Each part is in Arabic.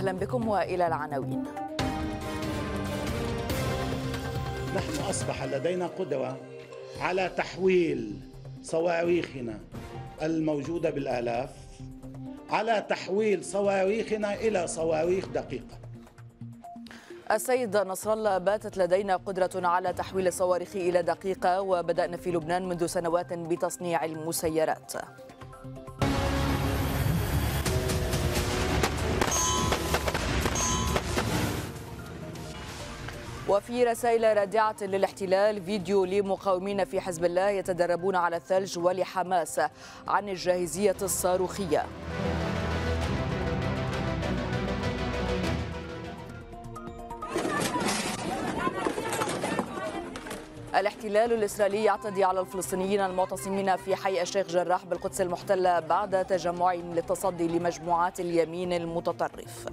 أهلا بكم وإلى العناوين نحن أصبح لدينا قدرة على تحويل صواريخنا الموجودة بالآلاف على تحويل صواريخنا إلى صواريخ دقيقة السيد نصر الله باتت لدينا قدرة على تحويل الصواريخ إلى دقيقة وبدأنا في لبنان منذ سنوات بتصنيع المسيرات وفي رسائل رادعة للاحتلال فيديو لمقاومين في حزب الله يتدربون على الثلج ولحماس عن الجاهزية الصاروخية الاحتلال الإسرائيلي يعتدي على الفلسطينيين المعتصمين في حي الشيخ جراح بالقدس المحتلة بعد تجمع للتصدي لمجموعات اليمين المتطرف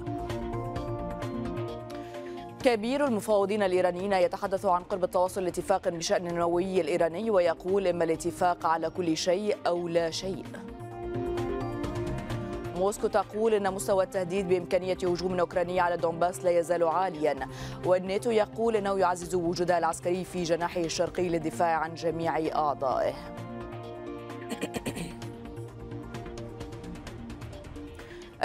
كبير المفاوضين الإيرانيين يتحدث عن قرب التواصل لاتفاق بشأن النووي الإيراني ويقول إما الاتفاق على كل شيء أو لا شيء موسكو تقول ان مستوى التهديد بامكانيه هجوم اوكراني على دونباس لا يزال عاليا والناتو يقول انه يعزز وجودها العسكري في جناحه الشرقي للدفاع عن جميع اعضائه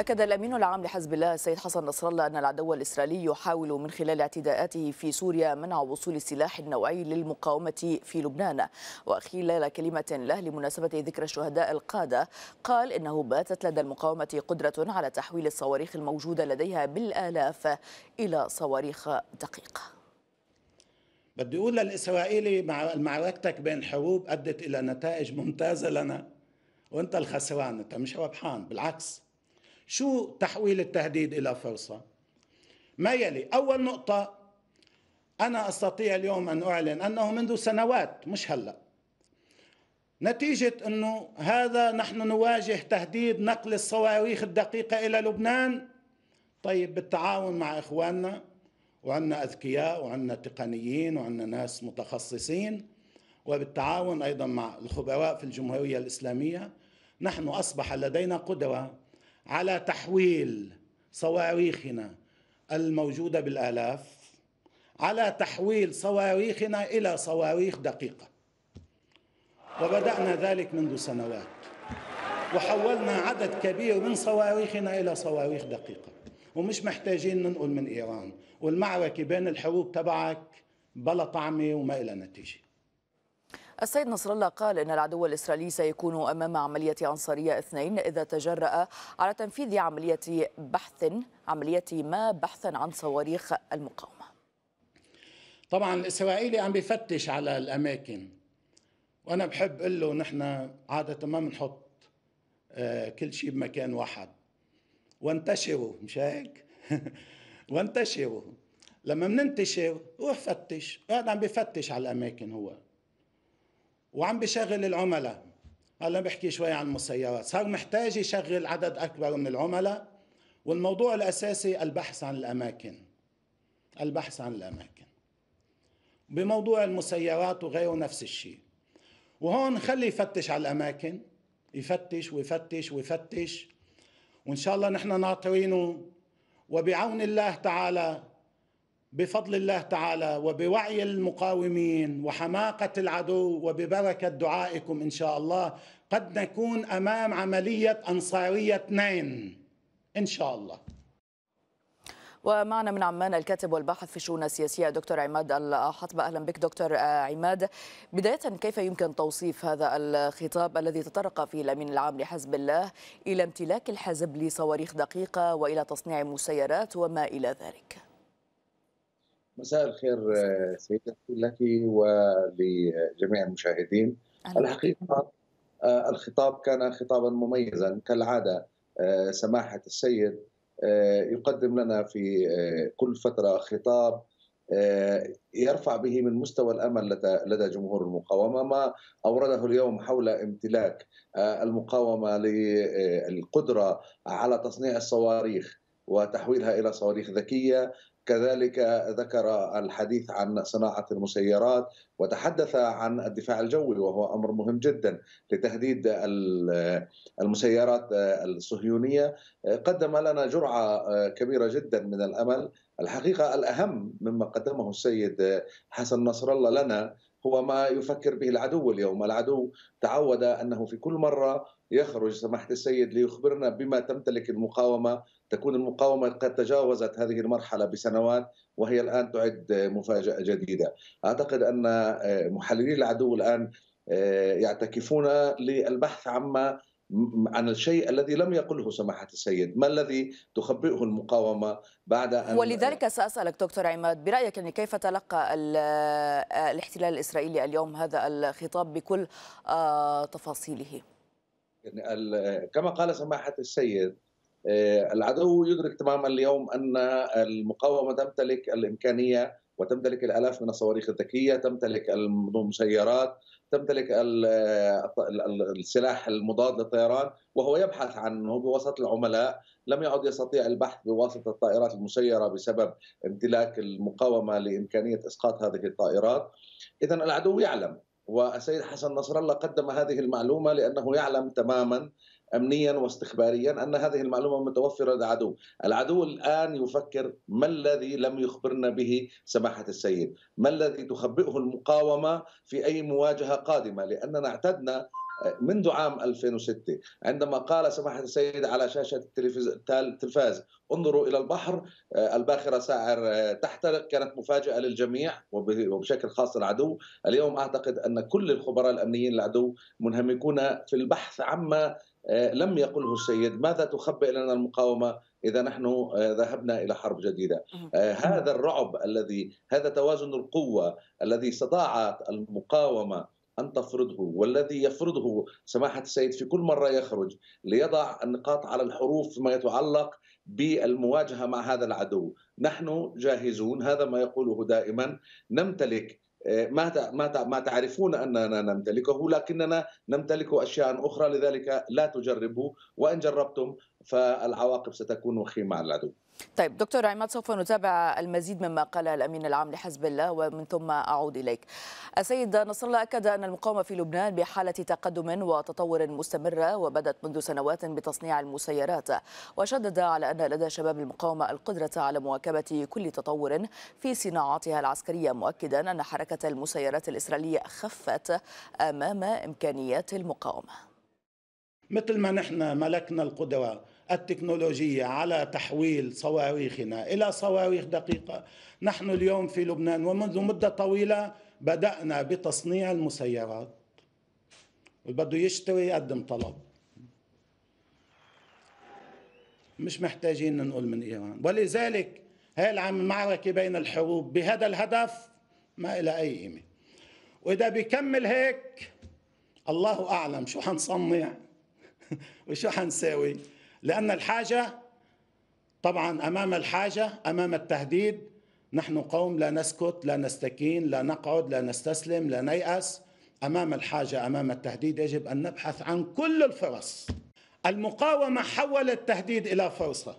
أكد الأمين العام لحزب الله السيد حسن نصر الله أن العدو الإسرائيلي يحاول من خلال اعتداءاته في سوريا منع وصول السلاح النوعي للمقاومة في لبنان وخلال كلمة له لمناسبة ذكرى الشهداء القادة قال إنه باتت لدى المقاومة قدرة على تحويل الصواريخ الموجودة لديها بالآلاف إلى صواريخ دقيقة بدي أقول للإسرائيلي مع معركتك بين حروب أدت إلى نتائج ممتازة لنا وانت الخسران انت مش ربحان بالعكس شو تحويل التهديد الى فرصه ما يلي اول نقطه انا استطيع اليوم ان اعلن انه منذ سنوات مش هلا نتيجه انه هذا نحن نواجه تهديد نقل الصواريخ الدقيقه الى لبنان طيب بالتعاون مع اخواننا وعندنا اذكياء وعندنا تقنيين وعندنا ناس متخصصين وبالتعاون ايضا مع الخبراء في الجمهوريه الاسلاميه نحن اصبح لدينا قدره على تحويل صواريخنا الموجوده بالالاف على تحويل صواريخنا الى صواريخ دقيقه وبدانا ذلك منذ سنوات وحولنا عدد كبير من صواريخنا الى صواريخ دقيقه ومش محتاجين ننقل من ايران والمعركه بين الحروب تبعك بلا طعمه وما إلى نتيجه السيد نصر الله قال إن العدو الإسرائيلي سيكون أمام عملية عنصرية اثنين إذا تجرأ على تنفيذ عملية بحث عملية ما بحثا عن صواريخ المقاومة طبعا الإسرائيلي عم بيفتش على الأماكن وأنا بحب أقول له نحن عادة ما بنحط آه، كل شيء بمكان واحد وانتشروا مش هيك؟ وانتشروا لما بننتشر روح فتش قاعد عم بفتش على الأماكن هو وعم بشغل العملاء هلا بحكي شوي عن المسيرات صار محتاج يشغل عدد أكبر من العملاء والموضوع الأساسي البحث عن الأماكن البحث عن الأماكن بموضوع المسيرات وغيره نفس الشيء وهون خلي يفتش على الأماكن يفتش ويفتش ويفتش وإن شاء الله نحن ناطرينه وبعون الله تعالى بفضل الله تعالى وبوعي المقاومين وحماقه العدو وببركه دعائكم ان شاء الله قد نكون امام عمليه انصاريه اثنين ان شاء الله ومعنا من عمان الكاتب والباحث في الشؤون السياسيه دكتور عماد الحطبه اهلا بك دكتور عماد بدايه كيف يمكن توصيف هذا الخطاب الذي تطرق فيه الامين العام لحزب الله الى امتلاك الحزب لصواريخ دقيقه والى تصنيع مسيرات وما الى ذلك مساء الخير آه، سيدتي لك ولجميع المشاهدين الحقيقة آه، الخطاب كان خطابا مميزا كالعادة آه، سماحة السيد يقدم لنا في كل فترة خطاب يرفع به من مستوى الامل لدى جمهور المقاومه ما اورده اليوم حول امتلاك المقاومه للقدره على تصنيع الصواريخ وتحويلها الى صواريخ ذكيه كذلك ذكر الحديث عن صناعة المسيرات وتحدث عن الدفاع الجوي وهو أمر مهم جدا لتهديد المسيرات الصهيونية قدم لنا جرعة كبيرة جدا من الأمل الحقيقة الأهم مما قدمه السيد حسن نصر الله لنا هو ما يفكر به العدو اليوم العدو تعود أنه في كل مرة يخرج سماحة السيد ليخبرنا بما تمتلك المقاومة تكون المقاومة قد تجاوزت هذه المرحلة بسنوات وهي الآن تعد مفاجأة جديدة أعتقد أن آه، محللي العدو الآن آه، يعتكفون للبحث عما عن الشيء الذي لم يقله سماحة السيد ما الذي تخبئه المقاومة بعد أن ولذلك سأسألك دكتور عماد برأيك يعني كيف تلقى آه، الاحتلال الإسرائيلي اليوم هذا الخطاب بكل تفاصيله يعني كما قال سماحة السيد آه، العدو يدرك تماما اليوم ان المقاومه تمتلك الامكانيه وتمتلك الالاف من الصواريخ الذكيه، تمتلك المسيرات، تمتلك السلاح المضاد للطيران وهو يبحث عنه بواسطه العملاء، لم يعد يستطيع البحث بواسطه الطائرات المسيره بسبب امتلاك المقاومه لامكانيه اسقاط هذه الطائرات. اذا العدو يعلم والسيد حسن نصر الله قدم هذه المعلومه لانه يعلم تماما امنيا واستخباريا ان هذه المعلومه متوفره للعدو، العدو الان يفكر ما الذي لم يخبرنا به سماحه السيد؟ ما الذي تخبئه المقاومه في اي مواجهه قادمه؟ لاننا اعتدنا آه، منذ عام 2006 عندما قال سماحة السيد على شاشة التلفاز انظروا إلى البحر آه، الباخرة ساعر آه، تحترق كانت مفاجأة للجميع وبشكل خاص العدو اليوم أعتقد أن كل الخبراء الأمنيين العدو منهمكون في البحث عما آه، لم يقله السيد ماذا تخبئ لنا المقاومة إذا نحن آه، ذهبنا إلى حرب جديدة آه، هذا الرعب الذي هذا توازن القوة الذي استطاعت المقاومة أن تفرضه والذي يفرضه سماحة السيد في كل مرة يخرج ليضع النقاط على الحروف فيما يتعلق بالمواجهة مع هذا العدو نحن جاهزون هذا ما يقوله دائما نمتلك آه، ما ما تعرفون اننا نمتلكه لكننا نمتلك اشياء اخرى لذلك لا تجربوا وان جربتم فالعواقب ستكون وخيمه على العدو طيب دكتور عماد سوف نتابع المزيد مما قال الامين العام لحزب الله ومن ثم اعود اليك. السيد نصر الله اكد ان المقاومه في لبنان بحاله تقدم وتطور مستمره وبدت منذ سنوات بتصنيع المسيرات وشدد على ان لدى شباب المقاومه القدره على مواكبه كل تطور في صناعاتها العسكريه مؤكدا ان حركه المسيرات الاسرائيليه خفت امام امكانيات المقاومه. مثل ما نحن ملكنا القدوه التكنولوجية على تحويل صواريخنا إلى صواريخ دقيقة نحن اليوم في لبنان ومنذ مدة طويلة بدأنا بتصنيع المسيرات بده يشتري يقدم طلب مش محتاجين ننقل من إيران ولذلك هاي المعركة بين الحروب بهذا الهدف ما إلى أي قيمة وإذا بيكمل هيك الله أعلم شو حنصنع وشو حنساوي لأن الحاجة طبعا أمام الحاجة أمام التهديد نحن قوم لا نسكت لا نستكين لا نقعد لا نستسلم لا نيأس أمام الحاجة أمام التهديد يجب أن نبحث عن كل الفرص المقاومة حولت التهديد إلى فرصة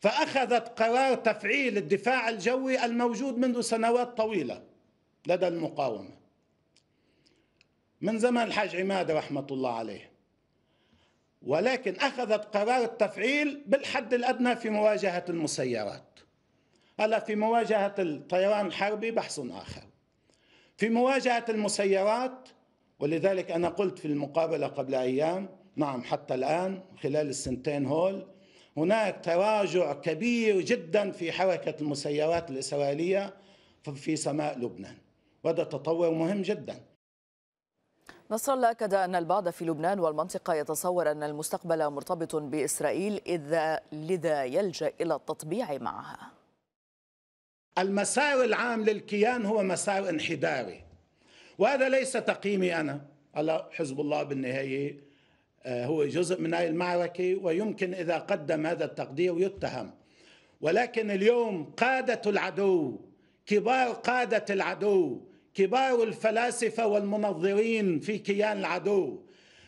فأخذت قرار تفعيل الدفاع الجوي الموجود منذ سنوات طويلة لدى المقاومة من زمن الحاج عماد رحمة الله عليه ولكن أخذت قرار التفعيل بالحد الأدنى في مواجهة المسيرات هلا في مواجهة الطيران الحربي بحث آخر في مواجهة المسيرات ولذلك أنا قلت في المقابلة قبل أيام نعم حتى الآن خلال السنتين هول هناك تراجع كبير جدا في حركة المسيرات الإسرائيلية في سماء لبنان وهذا تطور مهم جدا نصر الله أكد أن البعض في لبنان والمنطقة يتصور أن المستقبل مرتبط بإسرائيل إذا لذا يلجأ إلى التطبيع معها المساوي العام للكيان هو مساوي انحداري وهذا ليس تقييمي أنا على حزب الله بالنهاية آه، هو جزء من هذه المعركة ويمكن إذا قدم هذا التقدير يتهم ولكن اليوم قادة العدو كبار قادة العدو كبار الفلاسفه والمنظرين في كيان العدو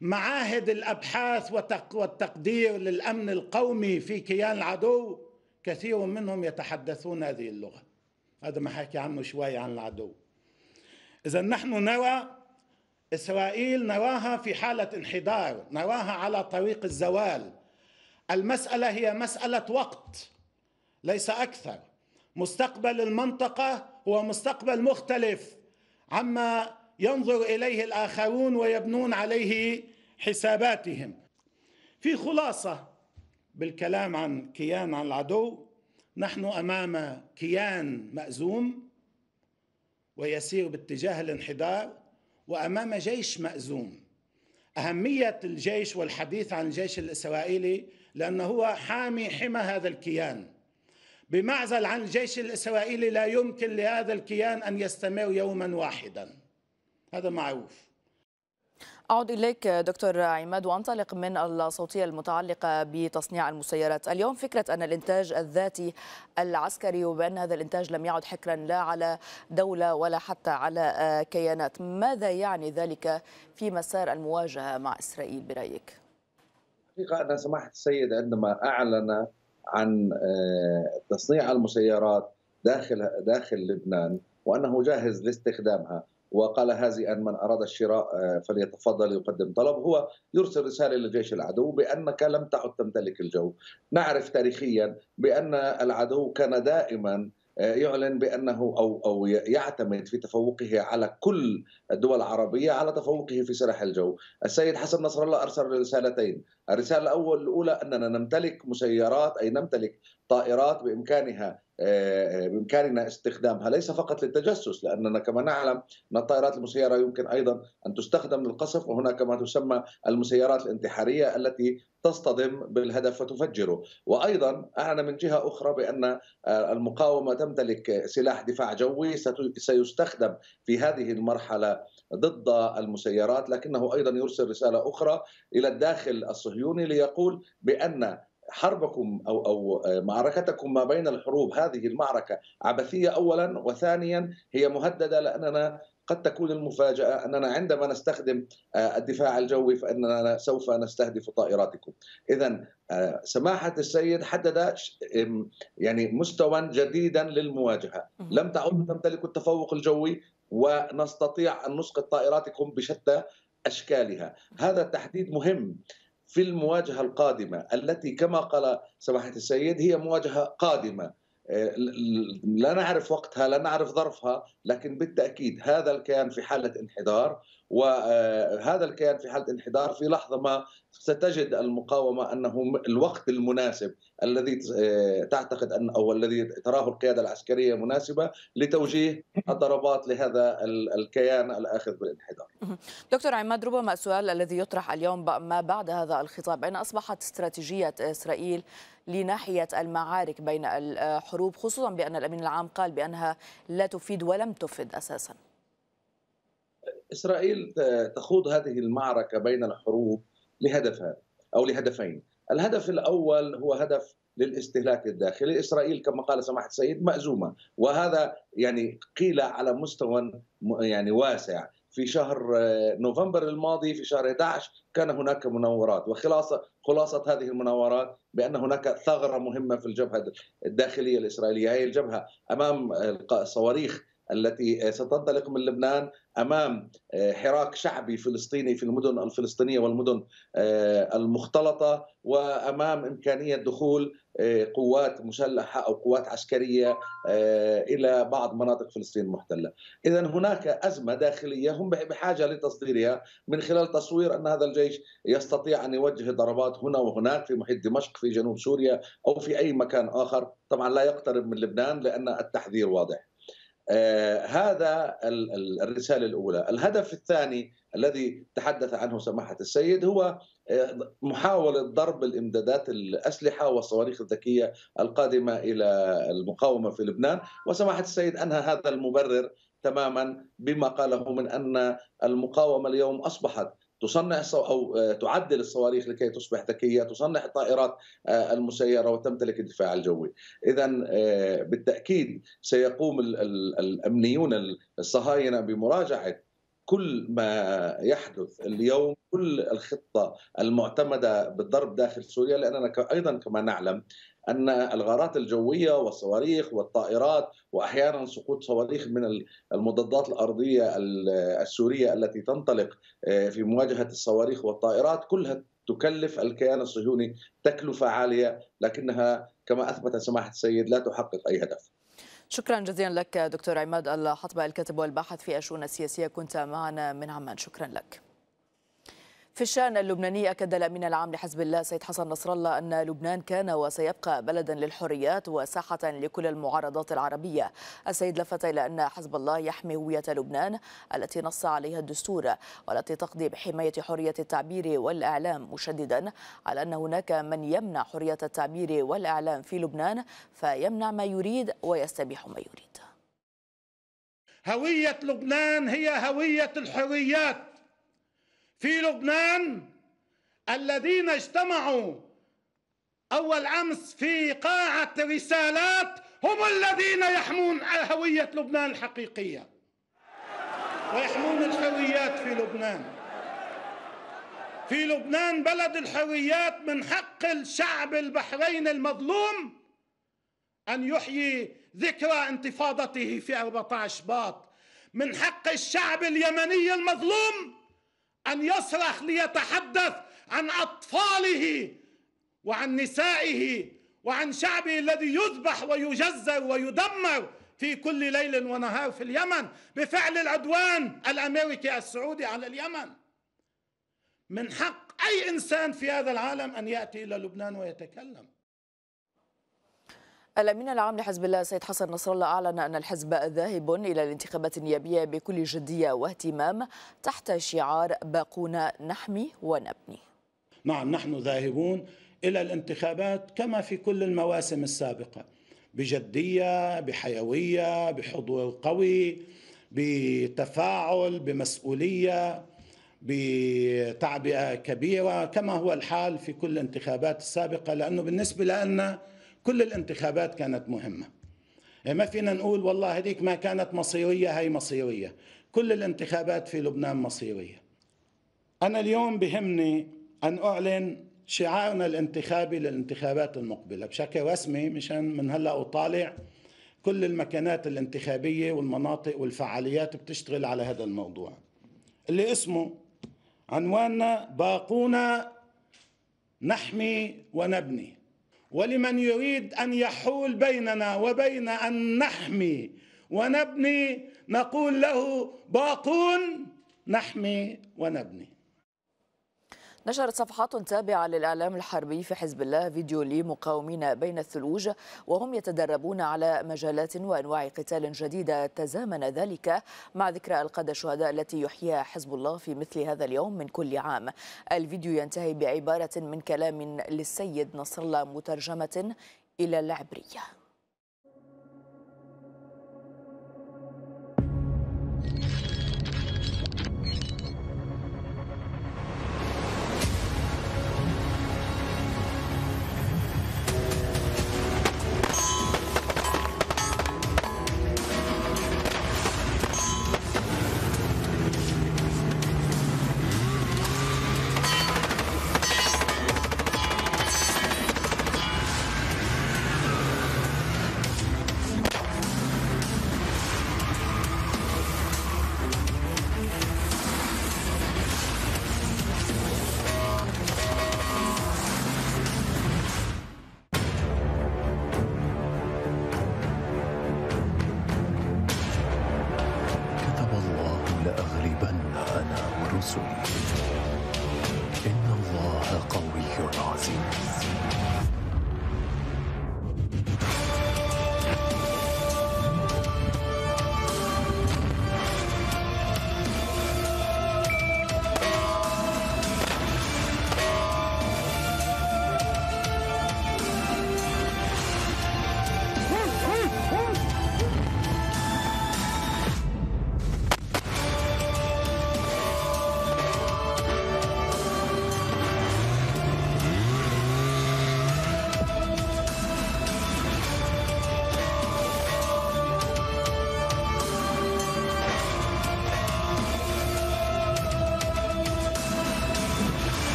معاهد الابحاث والتقدير للامن القومي في كيان العدو كثير منهم يتحدثون هذه اللغه هذا ما حكي عنه شوي عن العدو اذا نحن نرى اسرائيل نراها في حاله انحدار نراها على طريق الزوال المساله هي مساله وقت ليس اكثر مستقبل المنطقه هو مستقبل مختلف عما ينظر اليه الاخرون ويبنون عليه حساباتهم في خلاصه بالكلام عن كيان عن العدو نحن امام كيان مازوم ويسير باتجاه الانحدار وامام جيش مازوم اهميه الجيش والحديث عن الجيش الاسرائيلي لانه هو حامي حمى هذا الكيان بمعزل عن الجيش الاسرائيلي لا يمكن لهذا الكيان ان يستمر يوما واحدا هذا معروف أعود إليك دكتور عماد وأنطلق من الصوتية المتعلقة بتصنيع المسيرات اليوم فكرة أن الإنتاج الذاتي العسكري وبأن هذا الإنتاج لم يعد حكرا لا على دولة ولا حتى على كيانات ماذا يعني ذلك في مسار المواجهة مع إسرائيل برأيك؟ حقيقة أنا سمحت السيد عندما أعلن عن آه، تصنيع المسيرات داخل داخل لبنان وانه جاهز لاستخدامها وقال هذه ان من اراد الشراء آه، فليتفضل يقدم طلب هو يرسل رساله لجيش العدو بانك لم تعد تمتلك الجو نعرف تاريخيا بان العدو كان دائما آه، يعلن بانه او او يعتمد في تفوقه على كل الدول العربيه على تفوقه في سلاح الجو. السيد حسن نصر الله ارسل رسالتين، الرساله الاول الاولى اننا نمتلك مسيرات اي نمتلك طائرات بامكانها آه، بامكاننا استخدامها ليس فقط للتجسس لاننا كما نعلم ان الطائرات المسيره يمكن ايضا ان تستخدم للقصف وهناك ما تسمى المسيرات الانتحاريه التي تصطدم بالهدف وتفجره وايضا اعلن من جهه اخرى بان آه، المقاومه تمتلك سلاح دفاع جوي سيستخدم في هذه المرحله ضد المسيرات لكنه ايضا يرسل رساله اخرى الى الداخل الصهيوني ليقول بان حربكم او او آه، معركتكم ما بين الحروب هذه المعركه عبثيه اولا وثانيا هي مهدده لاننا قد تكون المفاجأة أننا عندما نستخدم آه، الدفاع الجوي فإننا سوف نستهدف طائراتكم إذا آه، سماحة السيد حدد يعني مستوى جديدا للمواجهة لم تعد تمتلك التفوق الجوي ونستطيع أن نسقط طائراتكم بشتى أشكالها هذا التحديد مهم في المواجهة القادمة التي كما قال سماحة السيد هي مواجهة قادمة لا نعرف وقتها لا نعرف ظرفها لكن بالتأكيد هذا الكيان في حالة انحدار وهذا الكيان في حاله انحدار في لحظه ما ستجد المقاومه انه الوقت المناسب الذي آه، تعتقد ان او الذي تراه القياده العسكريه مناسبه لتوجيه الضربات لهذا الكيان الاخذ بالانحدار. دكتور عماد ربما السؤال الذي يطرح اليوم ما بعد هذا الخطاب اين اصبحت استراتيجيه اسرائيل لناحيه المعارك بين الحروب آه، خصوصا بان الامين العام قال بانها لا تفيد ولم تفد اساسا. إسرائيل تخوض هذه المعركة بين الحروب لهدفان أو لهدفين الهدف الأول هو هدف للاستهلاك الداخلي إسرائيل كما قال سماحة السيد مأزومة وهذا يعني قيل على مستوى يعني واسع في شهر آه، نوفمبر الماضي في شهر 11 كان هناك مناورات وخلاصه خلاصه هذه المناورات بان هناك ثغره مهمه في الجبهه الداخليه الاسرائيليه هي الجبهه امام آه، الصواريخ التي ستنطلق من لبنان امام آه، حراك شعبي فلسطيني في المدن الفلسطينيه والمدن آه، المختلطه وامام امكانيه دخول آه، قوات مسلحه او قوات عسكريه الى بعض مناطق فلسطين المحتله. اذا هناك ازمه داخليه هم بحاجه لتصديرها من خلال تصوير ان هذا الجيش يستطيع ان يوجه ضربات هنا وهناك في محيط دمشق في جنوب سوريا او في اي مكان اخر، طبعا لا يقترب من لبنان لان التحذير واضح. آه، هذا الرسالة الأولى الهدف الثاني الذي تحدث عنه سماحة السيد هو آه، محاولة ضرب الإمدادات الأسلحة والصواريخ الذكية القادمة إلى المقاومة في لبنان وسماحة السيد أنهى هذا المبرر تماما بما قاله من أن المقاومة اليوم أصبحت تصنع او آه، تعدل الصواريخ لكي تصبح ذكيه، تصنع الطائرات آه، المسيره وتمتلك الدفاع الجوي. اذا آه، بالتاكيد سيقوم الامنيون الصهاينه بمراجعه كل ما يحدث اليوم كل الخطة المعتمدة بالضرب داخل سوريا لأننا أيضا كما نعلم ان الغارات الجويه والصواريخ والطائرات واحيانا سقوط صواريخ من المضادات الارضيه السوريه التي تنطلق آه، في مواجهه الصواريخ والطائرات كلها تكلف الكيان الصهيوني تكلفه عاليه لكنها كما اثبت سماحه السيد لا تحقق اي هدف. شكرا جزيلا لك دكتور عماد الحطبه الكاتب والباحث في الشؤون السياسيه كنت معنا من عمان شكرا لك. في الشأن اللبناني أكد الأمين العام لحزب الله سيد حسن نصر الله أن لبنان كان وسيبقى بلدا للحريات وساحة لكل المعارضات العربية السيد لفت إلى أن حزب الله يحمي هوية لبنان التي نص عليها الدستور والتي تقضي بحماية حرية التعبير والإعلام مشددا على أن هناك من يمنع حرية التعبير والإعلام في لبنان فيمنع ما يريد ويستبيح ما يريد هوية لبنان هي هوية الحريات في لبنان الذين اجتمعوا أول أمس في قاعة رسالات هم الذين يحمون هوية لبنان الحقيقية ويحمون الحريات في لبنان في لبنان بلد الحريات من حق الشعب البحرين المظلوم أن يحيي ذكرى انتفاضته في 14 باط من حق الشعب اليمني المظلوم ان يصرخ ليتحدث عن اطفاله وعن نسائه وعن شعبه الذي يذبح ويجزر ويدمر في كل ليل ونهار في اليمن بفعل العدوان الامريكي السعودي على اليمن من حق اي انسان في هذا العالم ان ياتي الى لبنان ويتكلم الأمين العام لحزب الله سيد حسن نصر الله أعلن أن الحزب ذاهب إلى الانتخابات النيابية بكل جدية واهتمام تحت شعار باقون نحمي ونبني نعم نحن ذاهبون إلى الانتخابات كما في كل المواسم السابقة بجدية بحيوية بحضور قوي بتفاعل بمسؤولية بتعبئة كبيرة كما هو الحال في كل الانتخابات السابقة لأنه بالنسبة لنا كل الانتخابات كانت مهمه إيه، ما فينا نقول والله هذيك ما كانت مصيريه هي مصيريه كل الانتخابات في لبنان مصيريه انا اليوم بهمني ان اعلن شعارنا الانتخابي للانتخابات المقبله بشكل رسمي مشان من هلا أطالع كل المكانات الانتخابيه والمناطق والفعاليات بتشتغل على هذا الموضوع اللي اسمه عنواننا باقونا نحمي ونبني ولمن يريد ان يحول بيننا وبين ان نحمي ونبني نقول له باقون نحمي ونبني نشرت صفحات تابعة للإعلام الحربي في حزب الله فيديو لمقاومين بين الثلوج وهم يتدربون على مجالات وأنواع قتال جديدة تزامن ذلك مع ذكرى القادة الشهداء التي يحييها حزب الله في مثل هذا اليوم من كل عام الفيديو ينتهي بعبارة من كلام للسيد نصر الله مترجمة إلى العبرية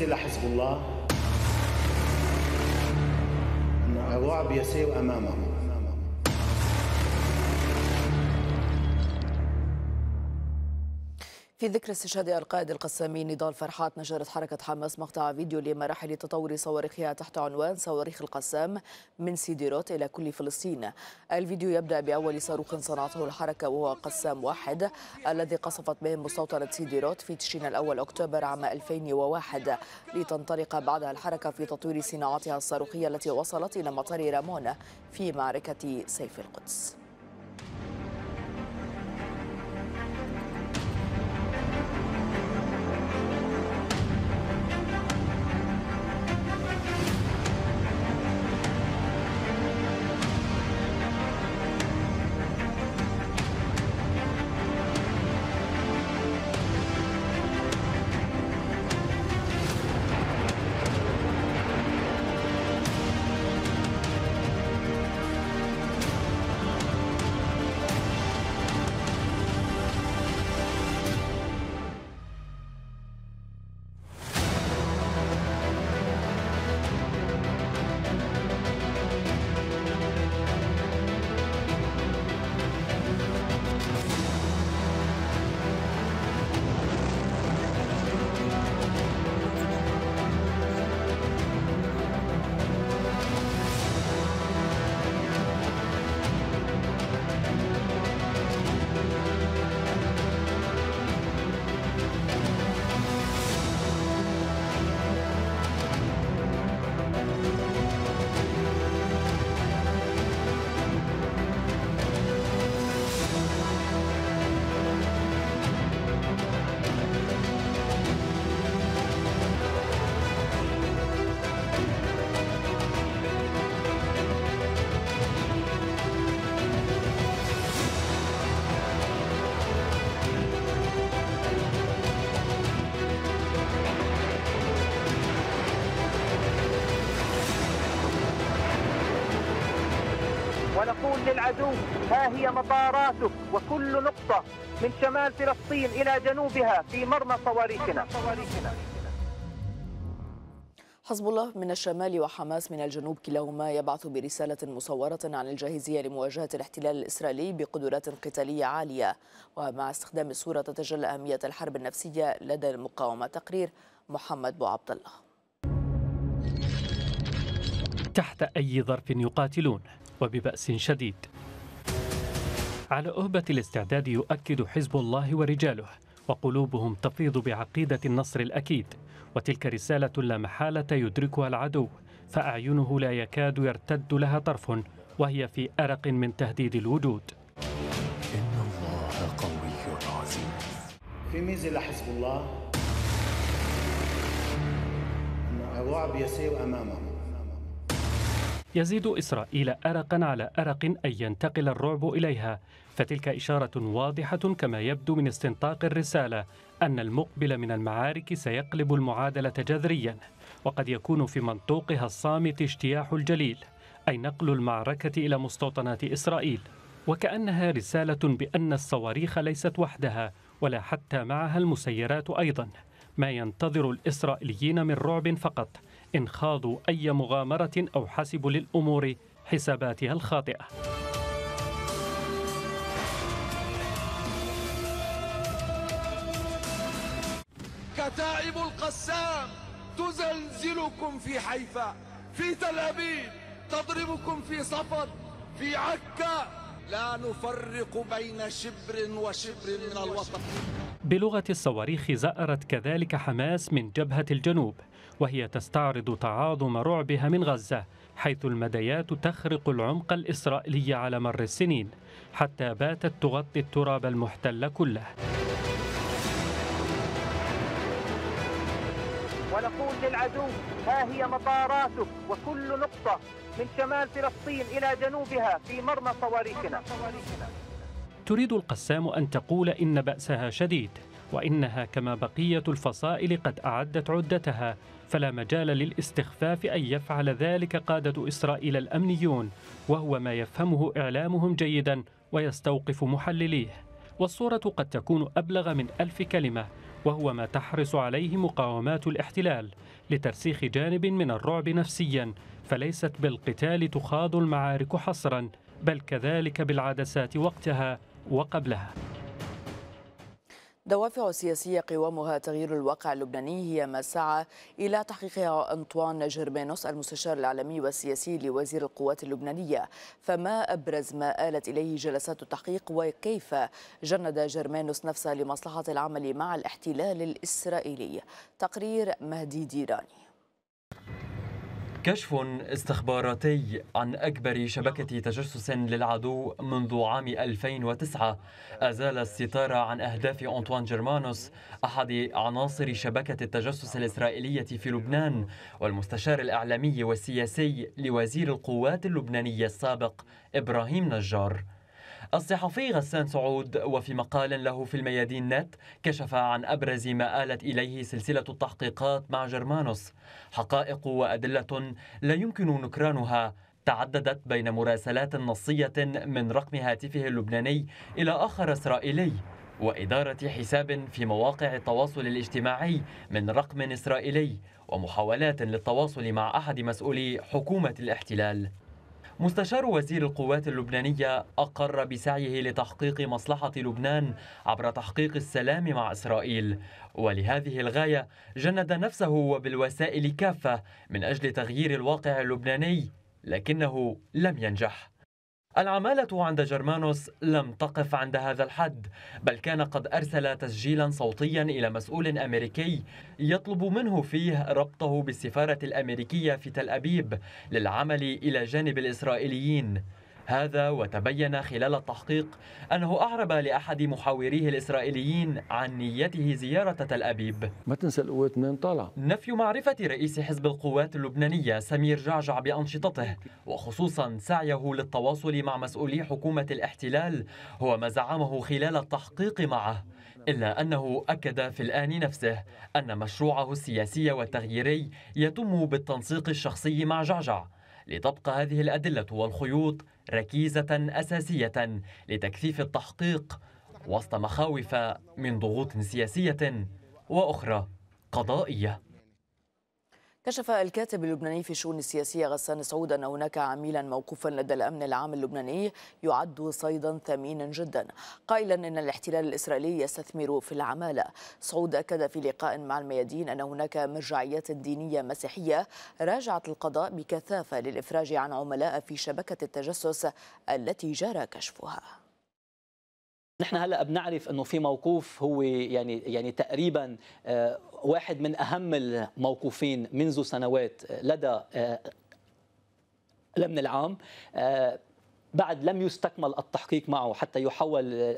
ينزل حزب الله الرعب يسير أمامهم في ذكر استشهاد القائد القسامي نضال فرحات نشرت حركة حماس مقطع فيديو لمراحل تطور صواريخها تحت عنوان صواريخ القسام من سيديروت إلى كل فلسطين الفيديو يبدأ بأول صاروخ صنعته الحركة وهو قسام واحد الذي قصفت به مستوطنة سيديروت في تشرين الأول أكتوبر عام 2001 لتنطلق بعدها الحركة في تطوير صناعتها الصاروخية التي وصلت إلى مطار رامون في معركة سيف القدس العدو ها هي مطاراته وكل نقطة من شمال فلسطين إلى جنوبها في مرمى صواريخنا حزب الله من الشمال وحماس من الجنوب كلاهما يبعث برسالة مصورة عن الجاهزية لمواجهة الاحتلال الإسرائيلي بقدرات قتالية عالية ومع استخدام الصورة تتجلى أهمية الحرب النفسية لدى المقاومة تقرير محمد بو عبد الله تحت أي ظرف يقاتلون وببأس شديد على أهبة الاستعداد يؤكد حزب الله ورجاله وقلوبهم تفيض بعقيدة النصر الأكيد وتلك رسالة لا محالة يدركها العدو فأعينه لا يكاد يرتد لها طرف وهي في أرق من تهديد الوجود إن الله قوي عزيز في ميزة لحزب الله أنه عواء يسير أمامهم يزيد إسرائيل أرقا على أرق أن ينتقل الرعب إليها فتلك إشارة واضحة كما يبدو من استنطاق الرسالة أن المقبل من المعارك سيقلب المعادلة جذريا وقد يكون في منطوقها الصامت اجتياح الجليل أي نقل المعركة إلى مستوطنات إسرائيل وكأنها رسالة بأن الصواريخ ليست وحدها ولا حتى معها المسيرات أيضا ما ينتظر الإسرائيليين من رعب فقط إن خاضوا أي مغامرة أو حسبوا للأمور حساباتها الخاطئة كتائب القسام تزلزلكم في حيفا في تل أبيب تضربكم في صفد في عكا لا نفرق بين شبر وشبر من الوطن بلغة الصواريخ زأرت كذلك حماس من جبهة الجنوب وهي تستعرض تعاظم رعبها من غزة حيث المديات تخرق العمق الإسرائيلي على مر السنين حتى باتت تغطي التراب المحتل كله ونقول للعدو ها هي مطاراته وكل نقطة من شمال فلسطين إلى جنوبها في مرمى صواريخنا تريد القسام أن تقول إن بأسها شديد وإنها كما بقية الفصائل قد أعدت عدتها فلا مجال للاستخفاف أن يفعل ذلك قادة إسرائيل الأمنيون وهو ما يفهمه إعلامهم جيدا ويستوقف محلليه والصورة قد تكون أبلغ من ألف كلمة وهو ما تحرص عليه مقاومات الاحتلال لترسيخ جانب من الرعب نفسيا فليست بالقتال تخاض المعارك حصرا بل كذلك بالعدسات وقتها وقبلها دوافع سياسية قوامها تغيير الواقع اللبناني هي ما سعى إلى تحقيقها أنطوان جيرمينوس المستشار الإعلامي والسياسي لوزير القوات اللبنانية فما أبرز ما آلت إليه جلسات التحقيق وكيف جند جيرمينوس نفسه لمصلحة العمل مع الاحتلال الإسرائيلي تقرير مهدي ديراني كشف استخباراتي عن أكبر شبكة تجسس للعدو منذ عام 2009 أزال الستار عن أهداف أنطوان جيرمانوس أحد عناصر شبكة التجسس الإسرائيلية في لبنان والمستشار الإعلامي والسياسي لوزير القوات اللبنانية السابق إبراهيم نجار الصحفي غسان سعود وفي مقال له في الميادين نت كشف عن أبرز ما آلت إليه سلسلة التحقيقات مع جرمانوس حقائق وأدلة لا يمكن نكرانها تعددت بين مراسلات نصية من رقم هاتفه اللبناني إلى آخر إسرائيلي وإدارة حساب في مواقع التواصل الاجتماعي من رقم إسرائيلي ومحاولات للتواصل مع أحد مسؤولي حكومة الاحتلال مستشار وزير القوات اللبنانية أقر بسعيه لتحقيق مصلحة لبنان عبر تحقيق السلام مع إسرائيل ولهذه الغاية جند نفسه وبالوسائل كافة من أجل تغيير الواقع اللبناني لكنه لم ينجح العمالة عند جرمانوس لم تقف عند هذا الحد بل كان قد أرسل تسجيلا صوتيا إلى مسؤول أمريكي يطلب منه فيه ربطه بالسفارة الأمريكية في تل أبيب للعمل إلى جانب الإسرائيليين هذا وتبين خلال التحقيق أنه أعرب لأحد محاوريه الإسرائيليين عن نيته زيارة تل أبيب ما تنسى القوات من طالع نفي معرفة رئيس حزب القوات اللبنانية سمير جعجع بأنشطته وخصوصا سعيه للتواصل مع مسؤولي حكومة الاحتلال هو ما زعمه خلال التحقيق معه إلا أنه أكد في الآن نفسه أن مشروعه السياسي والتغييري يتم بالتنسيق الشخصي مع جعجع لتبقى هذه الأدلة والخيوط ركيزة أساسية لتكثيف التحقيق وسط مخاوف من ضغوط سياسية وأخرى قضائية كشف الكاتب اللبناني في الشؤون السياسية غسان سعود أن هناك عميلا موقوفا لدى الأمن العام اللبناني يعد صيدا ثمينا جدا قائلا أن الاحتلال الإسرائيلي يستثمر في العمالة سعود أكد في لقاء مع الميادين أن هناك مرجعيات دينية مسيحية راجعت القضاء بكثافة للإفراج عن عملاء في شبكة التجسس التي جرى كشفها نحن هلا بنعرف انه في موقوف هو يعني يعني تقريبا آه، واحد من اهم الموقوفين منذ سنوات آه، لدى آه، الامن العام بعد لم يستكمل التحقيق معه حتى يحول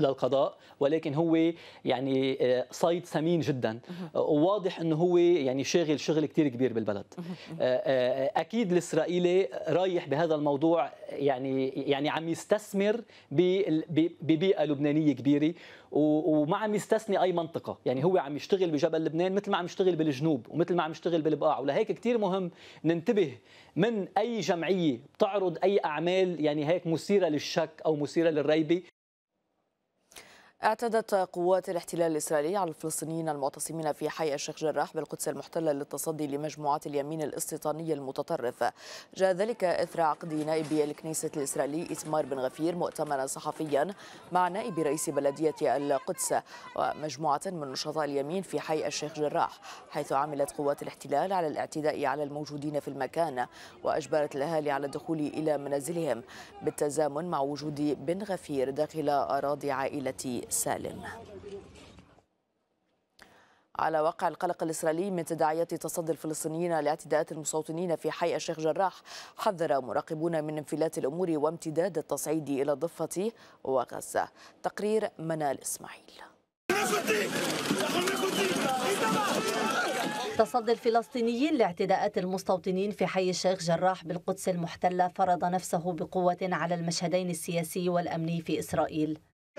للقضاء ولكن هو يعني آه، صيد ثمين جدا وواضح آه، انه هو يعني شاغل شغل كثير كبير بالبلد آه، اكيد الاسرائيلي رايح بهذا الموضوع يعني يعني عم يستثمر ببيئه لبنانيه كبيره وما عم يستثني اي منطقه يعني هو عم يشتغل بجبل لبنان مثل ما عم يشتغل بالجنوب ومثل ما عم يشتغل بالبقاع ولهيك كثير مهم ننتبه من اي جمعيه بتعرض اي اعمال يعني هيك مثيره للشك او مثيره للريبه اعتدت قوات الاحتلال الإسرائيلي على الفلسطينيين المعتصمين في حي الشيخ جراح بالقدس المحتلة للتصدي لمجموعات اليمين الاستيطاني المتطرف جاء ذلك إثر عقد نائب الكنيسة الإسرائيلي اسمار بن غفير مؤتمرا صحفيا مع نائب رئيس بلدية القدس ومجموعة من نشطاء اليمين في حي الشيخ جراح حيث عملت قوات الاحتلال على الاعتداء على الموجودين في المكان وأجبرت الأهالي على الدخول إلى منازلهم بالتزامن مع وجود بن غفير داخل أراضي عائلة سالم على وقع القلق الإسرائيلي من تداعيات تصدي الفلسطينيين لاعتداءات المستوطنين في حي الشيخ جراح حذر مراقبون من انفلات الأمور وامتداد التصعيد إلى ضفة وغزة تقرير منال إسماعيل تصدي الفلسطينيين لاعتداءات المستوطنين في حي الشيخ جراح بالقدس المحتلة فرض نفسه بقوة على المشهدين السياسي والأمني في إسرائيل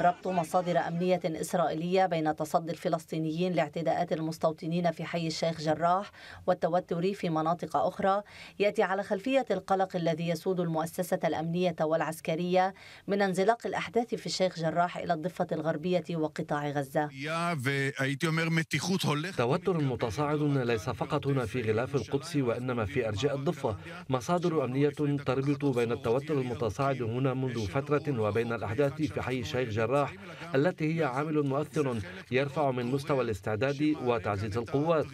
ربط مصادر أمنية إسرائيلية بين تصدي الفلسطينيين لاعتداءات المستوطنين في حي الشيخ جراح والتوتر في مناطق أخرى يأتي على خلفية القلق الذي يسود المؤسسة الأمنية والعسكرية من انزلاق الأحداث في الشيخ جراح إلى الضفة الغربية وقطاع غزة توتر متصاعد ليس فقط هنا في غلاف القدس وإنما في أرجاء الضفة مصادر أمنية تربط بين التوتر المتصاعد هنا منذ فترة وبين الأحداث في حي الشيخ جراح التي هي عامل مؤثر يرفع من مستوى الاستعداد وتعزيز القوات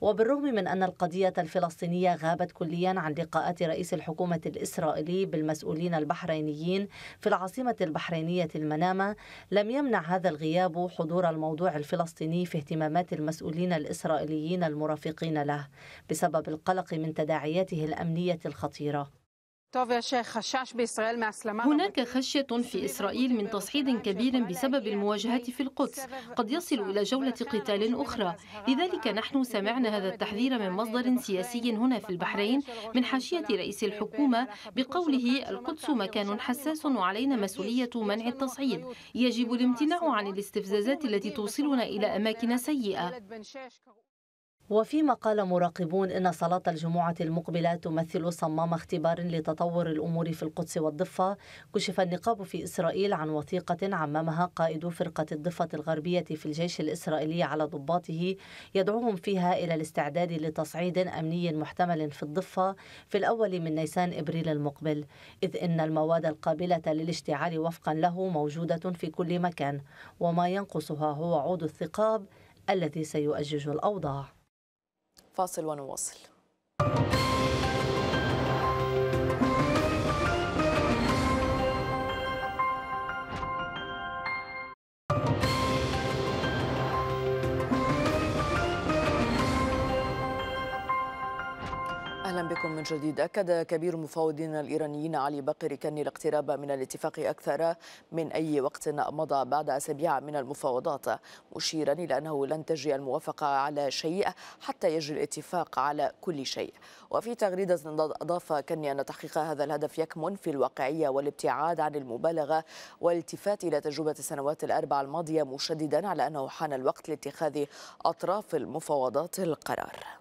وبالرغم من أن القضية الفلسطينية غابت كليا عن لقاءات رئيس الحكومة الإسرائيلي بالمسؤولين البحرينيين في العاصمة البحرينية المنامة لم يمنع هذا الغياب حضور الموضوع الفلسطيني في اهتمامات المسؤولين الإسرائيليين المرافقين له بسبب القلق من تداعياته الأمنية الخطيرة هناك خشية في إسرائيل من تصعيد كبير بسبب المواجهة في القدس قد يصل إلى جولة قتال أخرى لذلك نحن سمعنا هذا التحذير من مصدر سياسي هنا في البحرين من حاشية رئيس الحكومة بقوله القدس مكان حساس وعلينا مسؤولية منع التصعيد يجب الامتناع عن الاستفزازات التي توصلنا إلى أماكن سيئة وفيما قال مراقبون إن صلاة الجمعة المقبلة تمثل صمام اختبار لتطور الأمور في القدس والضفة كشف النقاب في إسرائيل عن وثيقة عممها قائد فرقة الضفة الغربية في الجيش الإسرائيلي على ضباطه يدعوهم فيها إلى الاستعداد لتصعيد أمني محتمل في الضفة في الأول من نيسان إبريل المقبل إذ إن المواد القابلة للاشتعال وفقا له موجودة في كل مكان وما ينقصها هو عود الثقاب الذي سيؤجج الأوضاع فاصل ونواصل بكم من جديد أكد كبير المفاوضين الإيرانيين علي بقر كني الاقتراب من الاتفاق أكثر من أي وقت مضى بعد أسابيع من المفاوضات مشيرا إلى أنه لن تجري الموافقة على شيء حتى يجري الاتفاق على كل شيء وفي تغريدة أضاف كني أن تحقيق هذا الهدف يكمن في الواقعية والابتعاد عن المبالغة والالتفات إلى تجربة السنوات الأربع الماضية مشددا على أنه حان الوقت لاتخاذ أطراف المفاوضات القرار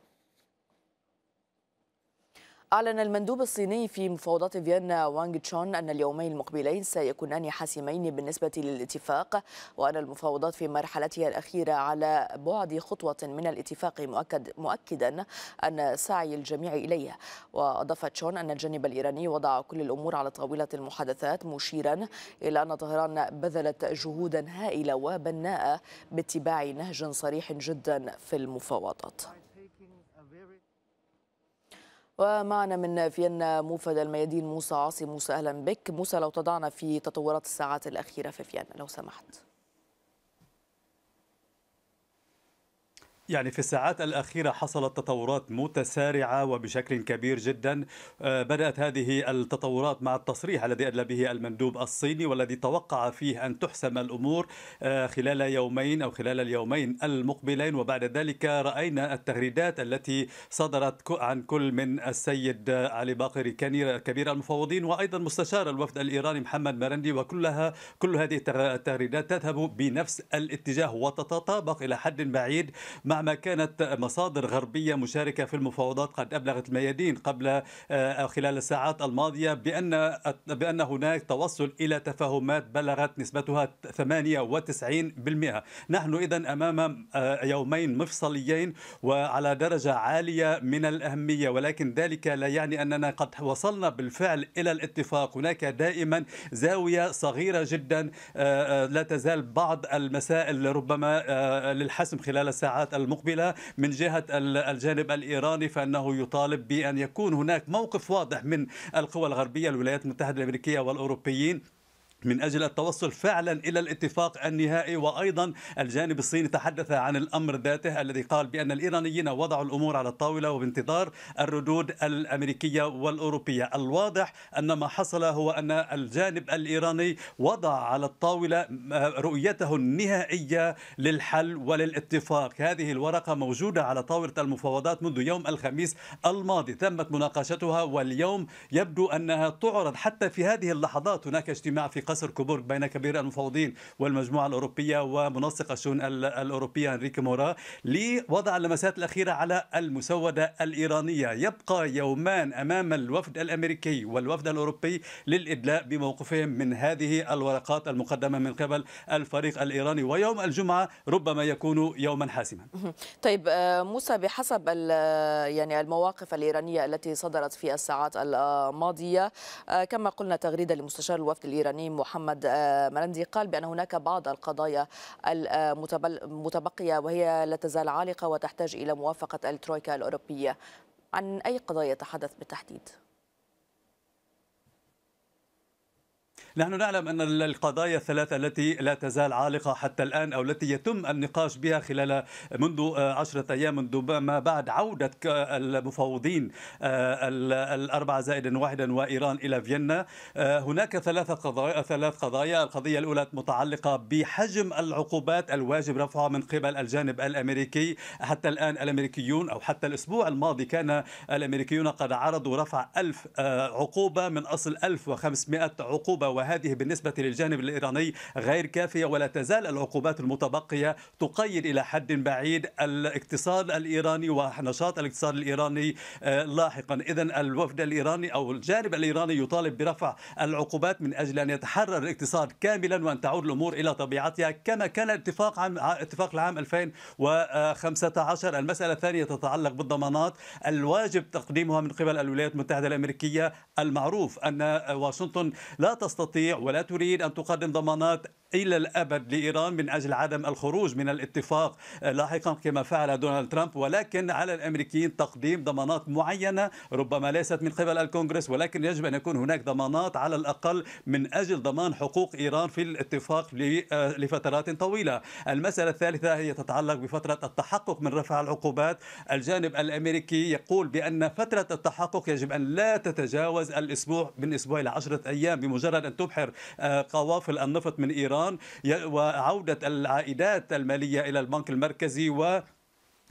أعلن المندوب الصيني في مفاوضات فيينا وانغ تشون أن اليومين المقبلين سيكونان حاسمين بالنسبة للاتفاق وأن المفاوضات في مرحلتها الأخيرة على بعد خطوة من الاتفاق مؤكد مؤكدا أن سعي الجميع إليه وأضاف تشون أن الجانب الإيراني وضع كل الأمور على طاولة المحادثات مشيرا إلى أن طهران بذلت جهودا هائلة وبناءة باتباع نهج صريح جدا في المفاوضات ومعنا من فيينا موفد الميادين موسى عاصي موسى أهلا بك موسى لو تضعنا في تطورات الساعات الأخيرة في فيينا لو سمحت يعني في الساعات الأخيرة حصلت تطورات متسارعة وبشكل كبير جدا آه، بدأت هذه التطورات مع التصريح الذي أدلى به المندوب الصيني والذي توقع فيه أن تحسم الأمور آه، خلال يومين أو خلال اليومين المقبلين وبعد ذلك رأينا التغريدات التي صدرت عن كل من السيد علي باقر كنير كبير المفوضين وأيضا مستشار الوفد الإيراني محمد مرندي وكلها كل هذه التغريدات تذهب بنفس الاتجاه وتتطابق إلى حد بعيد مع مهما كانت مصادر غربية مشاركة في المفاوضات قد أبلغت الميادين قبل آه، خلال الساعات الماضية بأن بأن هناك توصل إلى تفاهمات بلغت نسبتها 98% نحن إذا أمام آه، يومين مفصليين وعلى درجة عالية من الأهمية ولكن ذلك لا يعني أننا قد وصلنا بالفعل إلى الاتفاق هناك دائما زاوية صغيرة جدا آه، لا تزال بعض المسائل ربما للحسم خلال الساعات الماضية المقبلة من جهة الجانب الإيراني فأنه يطالب بأن يكون هناك موقف واضح من القوى الغربية الولايات المتحدة الأمريكية والأوروبيين من اجل التوصل فعلا الى الاتفاق النهائي وايضا الجانب الصيني تحدث عن الامر ذاته الذي قال بان الايرانيين وضعوا الامور على الطاوله وبانتظار الردود الامريكيه والاوروبيه، الواضح ان ما حصل هو ان الجانب الايراني وضع على الطاوله رؤيته النهائيه للحل وللاتفاق، هذه الورقه موجوده على طاوله المفاوضات منذ يوم الخميس الماضي، تمت مناقشتها واليوم يبدو انها تعرض حتى في هذه اللحظات هناك اجتماع في قصر كوبورغ بين كبير المفوضين والمجموعة الأوروبية ومنسق الشؤون الأوروبية أنريكي مورا لوضع اللمسات الأخيرة على المسودة الإيرانية يبقى يومان أمام الوفد الأمريكي والوفد الأوروبي للإدلاء بموقفهم من هذه الورقات المقدمة من قبل الفريق الإيراني ويوم الجمعة ربما يكون يوما حاسما طيب آه، موسى بحسب آه، يعني المواقف الإيرانية التي صدرت في الساعات الماضية آه، كما قلنا تغريدة لمستشار الوفد الإيراني محمد آه، مرندي قال بأن هناك بعض القضايا المتبقية وهي لا تزال عالقة وتحتاج إلى موافقة الترويكا الأوروبية عن أي قضايا تحدث بالتحديد؟ نحن نعلم أن القضايا الثلاثة التي لا تزال عالقة حتى الآن أو التي يتم النقاش بها خلال منذ آه، عشرة أيام منذ ما بعد عودة المفاوضين آه، الأربعة زائدا واحدا وإيران إلى فيينا آه، هناك ثلاثة قضايا ثلاث قضايا القضية الأولى متعلقة بحجم العقوبات الواجب رفعها من قبل الجانب الأمريكي حتى الآن الأمريكيون أو حتى الأسبوع الماضي كان الأمريكيون قد عرضوا رفع ألف عقوبة من أصل 1500 عقوبة هذه بالنسبة للجانب الإيراني غير كافية ولا تزال العقوبات المتبقية تقيد إلى حد بعيد الاقتصاد الإيراني ونشاط الاقتصاد الإيراني آه، لاحقا إذا الوفد الإيراني أو الجانب الإيراني يطالب برفع العقوبات من أجل أن يتحرر الاقتصاد كاملا وأن تعود الأمور إلى طبيعتها كما كان اتفاق عام اتفاق العام 2015 المسألة الثانية تتعلق بالضمانات الواجب تقديمها من قبل الولايات المتحدة الأمريكية المعروف أن آه، واشنطن لا تستطيع تستطيع ولا تريد أن تقدم ضمانات الى الابد لايران من اجل عدم الخروج من الاتفاق لاحقا كما فعل دونالد ترامب ولكن على الامريكيين تقديم ضمانات معينه ربما ليست من قبل الكونغرس ولكن يجب ان يكون هناك ضمانات على الاقل من اجل ضمان حقوق ايران في الاتفاق آه، لفترات طويله. المساله الثالثه هي تتعلق بفتره التحقق من رفع العقوبات. الجانب الامريكي يقول بان فتره التحقق يجب ان لا تتجاوز الاسبوع من اسبوع الى 10 ايام بمجرد ان تبحر آه، قوافل النفط من إيران وعودة العائدات المالية إلى البنك المركزي و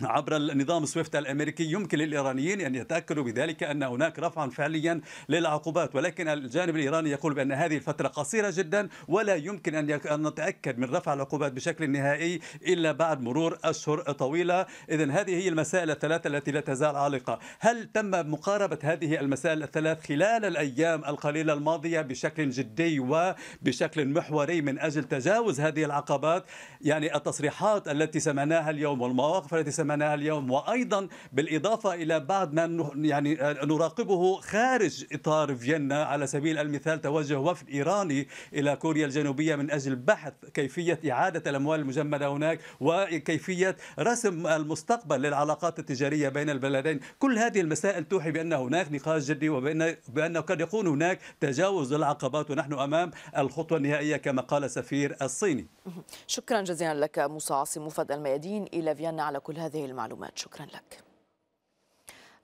عبر النظام سويفت الامريكي يمكن للايرانيين ان يتاكدوا بذلك ان هناك رفعا فعليا للعقوبات ولكن الجانب الايراني يقول بان هذه الفتره قصيره جدا ولا يمكن ان نتاكد من رفع العقوبات بشكل نهائي الا بعد مرور اشهر طويله اذا هذه هي المسائل الثلاثه التي لا تزال عالقه هل تم مقاربه هذه المسائل الثلاث خلال الايام القليله الماضيه بشكل جدي وبشكل محوري من اجل تجاوز هذه العقبات يعني التصريحات التي سمعناها اليوم والمواقف التي سمعناها زمنها اليوم وأيضا بالإضافة إلى بعض ما يعني آه، نراقبه خارج إطار فيينا على سبيل المثال توجه وفد إيراني إلى كوريا الجنوبية من أجل بحث كيفية إعادة الأموال المجمدة هناك وكيفية رسم المستقبل للعلاقات التجارية بين البلدين كل هذه المسائل توحي بأن هناك نقاش جدي وبأن بأنه قد يكون هناك تجاوز للعقبات ونحن أمام الخطوة النهائية كما قال سفير الصيني شكرا جزيلا لك موسى عاصم وفد الميادين إلى فيينا على كل هذه هذه المعلومات شكرا لك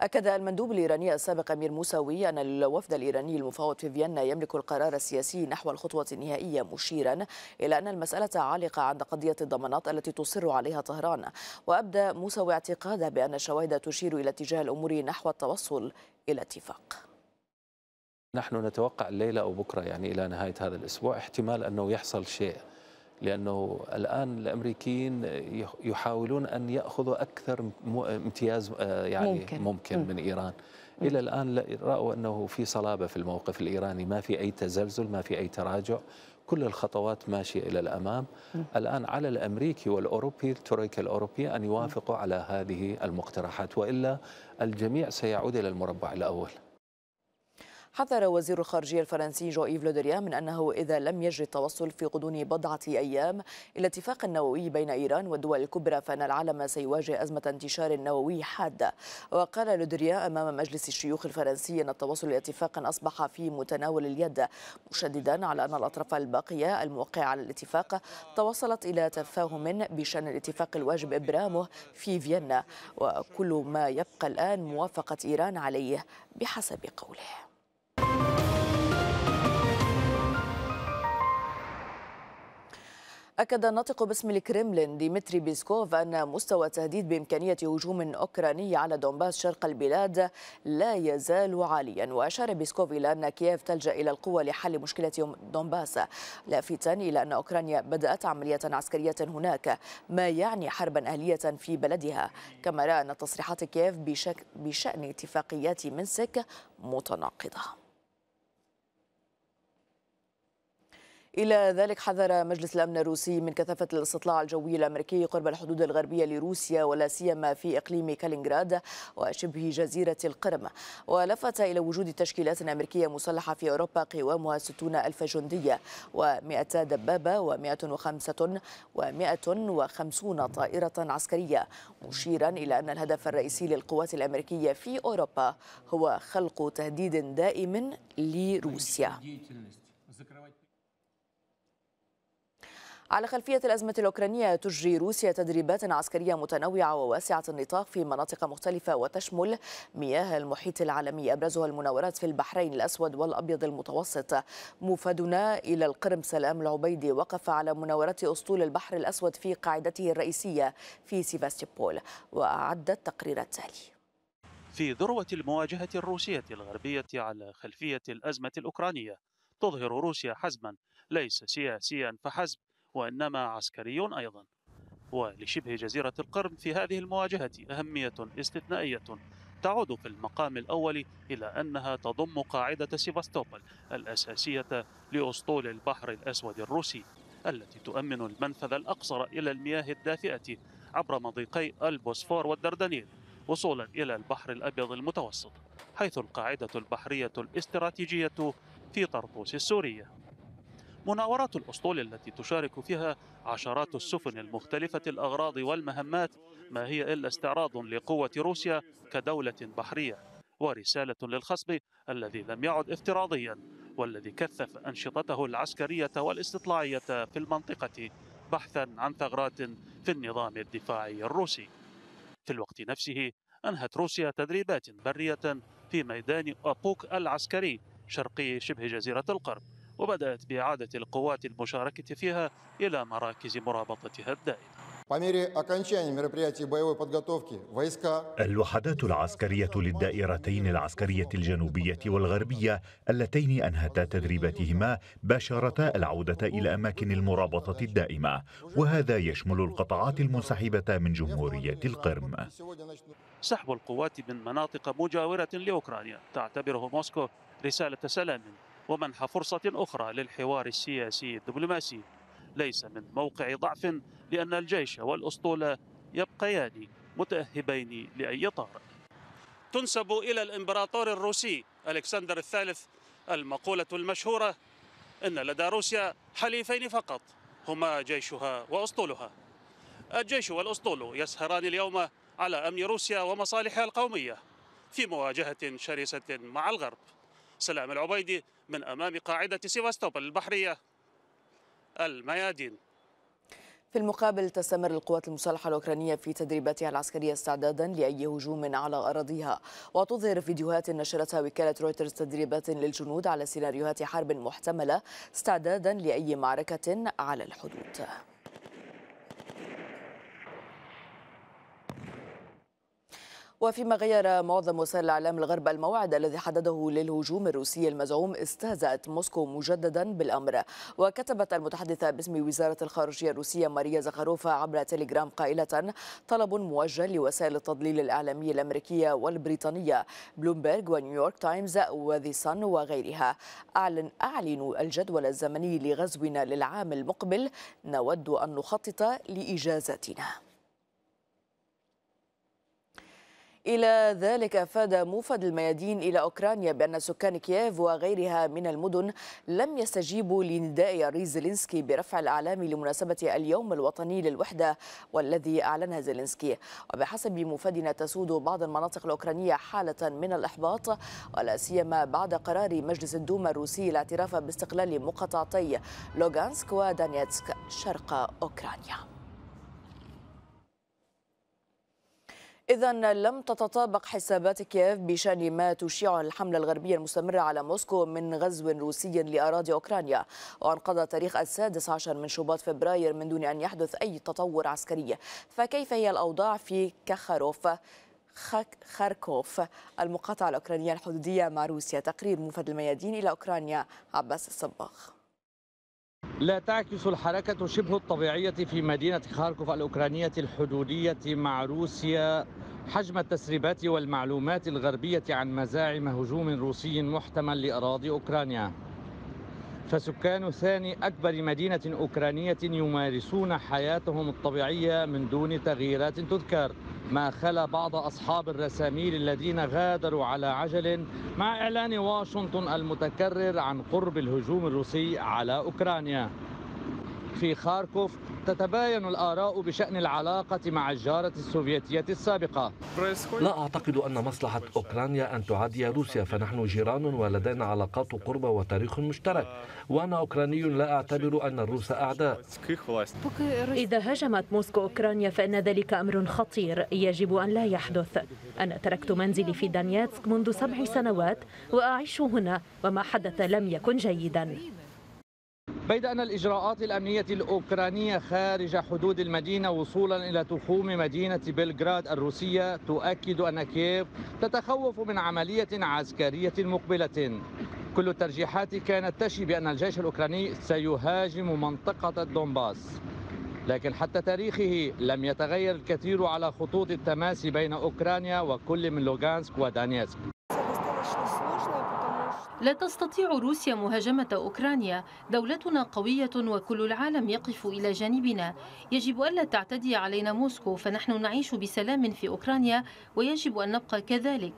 أكد المندوب الإيراني السابق أمير موسوي أن الوفد الإيراني المفاوض في فيينا يملك القرار السياسي نحو الخطوة النهائية مشيرا إلى أن المسألة عالقة عند قضية الضمانات التي تصر عليها طهران وأبدى موسوي اعتقاده بأن الشواهد تشير إلى اتجاه الأمور نحو التوصل إلى اتفاق نحن نتوقع الليلة أو بكرة يعني إلى نهاية هذا الأسبوع احتمال أنه يحصل شيء لأنه الآن الأمريكيين يحاولون أن يأخذوا أكثر امتياز آه، يعني ممكن, ممكن من إيران إلى الآن رأوا أنه في صلابة في الموقف الإيراني ما في أي تزلزل ما في أي تراجع كل الخطوات ماشية إلى الأمام الآن على الأمريكي والأوروبي الترويكا الأوروبي أن يوافقوا على هذه المقترحات وإلا الجميع سيعود إلى المربع الأول حذر وزير الخارجية الفرنسي إيف لودريا من أنه إذا لم يجري التوصل في غضون بضعة أيام إلى اتفاق نووي بين إيران والدول الكبرى فإن العالم سيواجه أزمة انتشار نووي حادة وقال لودريا أمام مجلس الشيوخ الفرنسي أن التوصل إلى اتفاق أصبح في متناول اليد مشددا على أن الأطراف الباقية الموقعة على الاتفاق توصلت إلى تفاهم بشأن الاتفاق الواجب إبرامه في فيينا وكل ما يبقى الآن موافقة إيران عليه بحسب قوله أكد الناطق باسم الكرملين ديمتري بيسكوف أن مستوى التهديد بإمكانية هجوم أوكراني على دونباس شرق البلاد لا يزال عاليا وأشار بيسكوف إلى أن كييف تلجأ إلى القوة لحل مشكلة دونباس لافتا إلى أن أوكرانيا بدأت عملية عسكرية هناك ما يعني حربا أهلية في بلدها كما رأى أن تصريحات كييف بشأن اتفاقيات منسك متناقضة إلى ذلك حذر مجلس الأمن الروسي من كثافة الاستطلاع الجوي الأمريكي قرب الحدود الغربية لروسيا ولا سيما في إقليم كالينغراد وشبه جزيرة القرم ولفت إلى وجود تشكيلات أمريكية مسلحة في أوروبا قوامها 60 ألف جندية و200 دبابة و105 و150 طائرة عسكرية مشيرا إلى أن الهدف الرئيسي للقوات الأمريكية في أوروبا هو خلق تهديد دائم لروسيا على خلفية الأزمة الأوكرانية تجري روسيا تدريبات عسكرية متنوعة وواسعة النطاق في مناطق مختلفة وتشمل مياه المحيط العالمي أبرزها المناورات في البحرين الأسود والأبيض المتوسط موفدنا إلى القرم سلام العبيدي وقف على مناورات أسطول البحر الأسود في قاعدته الرئيسية في سيفاستيبول وأعد التقرير التالي في ذروة المواجهة الروسية الغربية على خلفية الأزمة الأوكرانية تظهر روسيا حزما ليس سياسيا فحسب وإنما عسكري أيضا ولشبه جزيرة القرم في هذه المواجهة أهمية استثنائية تعود في المقام الأول إلى أنها تضم قاعدة سيفاستوبل الأساسية لأسطول البحر الأسود الروسي التي تؤمن المنفذ الأقصر إلى المياه الدافئة عبر مضيقي البوسفور والدردنيل وصولا إلى البحر الأبيض المتوسط حيث القاعدة البحرية الاستراتيجية في طرطوس السورية مناورات الأسطول التي تشارك فيها عشرات السفن المختلفة الأغراض والمهمات ما هي إلا استعراض لقوة روسيا كدولة بحرية ورسالة للخصم الذي لم يعد افتراضيا والذي كثف أنشطته العسكرية والاستطلاعية في المنطقة بحثا عن ثغرات في النظام الدفاعي الروسي في الوقت نفسه أنهت روسيا تدريبات برية في ميدان أبوك العسكري شرقي شبه جزيرة القرم وبدأت بإعادة القوات المشاركة فيها إلى مراكز مرابطتها الدائمة الوحدات العسكرية للدائرتين العسكرية الجنوبية والغربية اللتين أنهتا تدريباتهما باشرتا العودة إلى أماكن المرابطة الدائمة وهذا يشمل القطاعات المنسحبة من جمهورية القرم سحب القوات من مناطق مجاورة لأوكرانيا تعتبره موسكو رسالة سلام ومنح فرصة أخرى للحوار السياسي الدبلوماسي ليس من موقع ضعف لأن الجيش والأسطولة يبقيان متأهبين لأي طارئ تنسب إلى الإمبراطور الروسي ألكسندر الثالث المقولة المشهورة إن لدى روسيا حليفين فقط هما جيشها وأسطولها الجيش والأسطول يسهران اليوم على أمن روسيا ومصالحها القومية في مواجهة شرسة مع الغرب سلام العبيدي من أمام قاعدة سيفاستوبل البحرية الميادين في المقابل تستمر القوات المسلحة الأوكرانية في تدريباتها العسكرية استعدادا لأي هجوم على أراضيها وتظهر فيديوهات نشرتها وكالة رويترز تدريبات للجنود على سيناريوهات حرب محتملة استعدادا لأي معركة على الحدود وفيما غير معظم وسائل الإعلام الغرب الموعد الذي حدده للهجوم الروسي المزعوم استهزأت موسكو مجددا بالأمر وكتبت المتحدثة باسم وزارة الخارجية الروسية ماريا زخاروفا عبر تليجرام قائلة طلب موجه لوسائل التضليل الإعلامية الأمريكية والبريطانية بلومبرج ونيويورك تايمز وذي سان وغيرها أعلن أعلنوا الجدول الزمني لغزونا للعام المقبل نود أن نخطط لإجازتنا إلى ذلك أفاد موفد الميادين إلى أوكرانيا بأن سكان كييف وغيرها من المدن لم يستجيبوا لنداء ياري زيلينسكي برفع الأعلام لمناسبة اليوم الوطني للوحدة والذي أعلنها زيلينسكي وبحسب موفدنا تسود بعض المناطق الأوكرانية حالة من الإحباط ولا سيما بعد قرار مجلس الدوما الروسي الاعتراف باستقلال مقاطعتي لوغانسك ودانيتسك شرق أوكرانيا إذا لم تتطابق حسابات كييف بشأن ما تشيع الحملة الغربية المستمرة على موسكو من غزو روسي لأراضي أوكرانيا وانقضى تاريخ السادس عشر من شباط فبراير من دون أن يحدث أي تطور عسكري فكيف هي الأوضاع في كخاروف خاركوف المقاطعة الأوكرانية الحدودية مع روسيا تقرير موفد الميادين إلى أوكرانيا عباس الصباغ لا تعكس الحركة شبه الطبيعية في مدينة خاركوف الأوكرانية الحدودية مع روسيا حجم التسريبات والمعلومات الغربية عن مزاعم هجوم روسي محتمل لأراضي أوكرانيا فسكان ثاني أكبر مدينة أوكرانية يمارسون حياتهم الطبيعية من دون تغييرات تذكر ما خلا بعض أصحاب الرساميل الذين غادروا على عجل مع إعلان واشنطن المتكرر عن قرب الهجوم الروسي على أوكرانيا في خاركوف تتباين الآراء بشأن العلاقة مع الجارة السوفيتية السابقة لا أعتقد أن مصلحة أوكرانيا أن تعادي روسيا فنحن جيران ولدينا علاقات قربة وتاريخ مشترك وأنا أوكراني لا أعتبر أن الروس أعداء إذا هاجمت موسكو أوكرانيا فإن ذلك أمر خطير يجب أن لا يحدث أنا تركت منزلي في دانياتسك منذ سبع سنوات وأعيش هنا وما حدث لم يكن جيداً بيد أن الإجراءات الأمنية الأوكرانية خارج حدود المدينة وصولا إلى تخوم مدينة بلغراد الروسية تؤكد أن كييف تتخوف من عملية عسكرية مقبلة كل الترجيحات كانت تشي بأن الجيش الأوكراني سيهاجم منطقة الدونباس لكن حتى تاريخه لم يتغير الكثير على خطوط التماس بين أوكرانيا وكل من لوغانسك ودانيسك لا تستطيع روسيا مهاجمة أوكرانيا دولتنا قوية وكل العالم يقف إلى جانبنا يجب ألا تعتدي علينا موسكو فنحن نعيش بسلام في أوكرانيا ويجب أن نبقى كذلك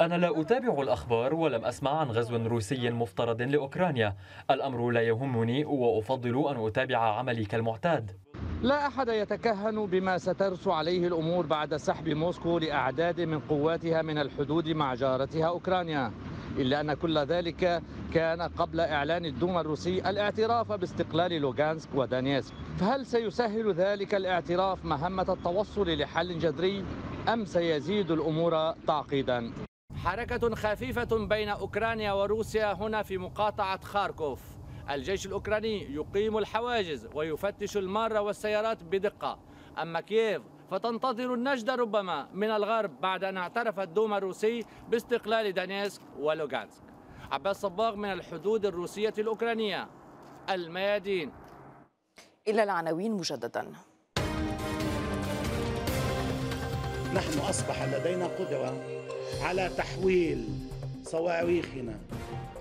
أنا لا أتابع الأخبار ولم أسمع عن غزو روسي مفترض لأوكرانيا الأمر لا يهمني وأفضل أن أتابع عملي كالمعتاد لا أحد يتكهن بما سترسو عليه الأمور بعد سحب موسكو لأعداد من قواتها من الحدود مع جارتها أوكرانيا إلا أن كل ذلك كان قبل إعلان الدوما الروسي الاعتراف باستقلال لوغانسك ودانيسك فهل سيسهل ذلك الاعتراف مهمة التوصل لحل جذري أم سيزيد الأمور تعقيدا؟ حركة خفيفة بين أوكرانيا وروسيا هنا في مقاطعة خاركوف الجيش الأوكراني يقيم الحواجز ويفتش المارة والسيارات بدقة أما كييف فتنتظر النجدة ربما من الغرب بعد أن اعترف الدوما الروسي باستقلال دانيسك ولوغانسك عباس صباغ من الحدود الروسية الأوكرانية الميادين إلى العناوين مجددا نحن أصبح لدينا قدرة على تحويل صواريخنا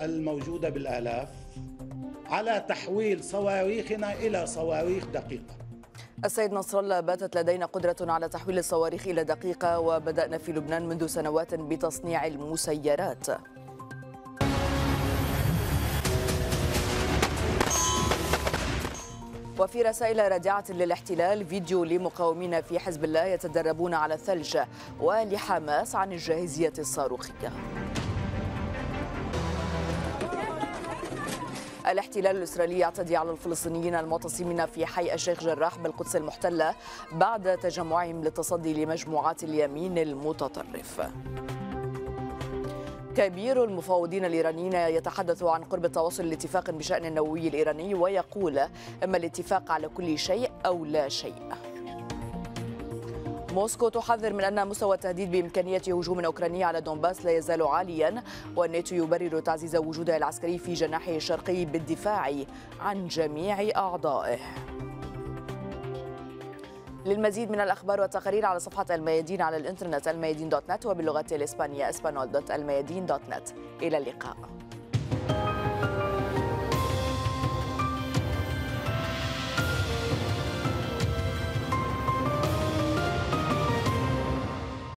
الموجودة بالآلاف على تحويل صواريخنا إلى صواريخ دقيقة السيد نصر الله باتت لدينا قدرة على تحويل الصواريخ إلى دقيقة وبدأنا في لبنان منذ سنوات بتصنيع المسيرات وفي رسائل رادعة للاحتلال فيديو لمقاومين في حزب الله يتدربون على الثلج ولحماس عن الجاهزية الصاروخية الاحتلال الإسرائيلي يعتدي على الفلسطينيين المعتصمين في حي الشيخ جراح بالقدس المحتلة بعد تجمعهم للتصدي لمجموعات اليمين المتطرف كبير المفاوضين الايرانيين يتحدث عن قرب التواصل لاتفاق بشان النووي الايراني ويقول اما الاتفاق على كل شيء او لا شيء موسكو تحذر من أن مستوى التهديد بإمكانية هجوم أوكراني على دونباس لا يزال عاليا والناتو يبرر تعزيز وجوده العسكري في جناحه الشرقي بالدفاع عن جميع أعضائه للمزيد من الأخبار والتقارير على صفحة الميادين على الإنترنت الميادين دوت نت وباللغة الإسبانية اسبانول دوت الميادين دوت نت إلى اللقاء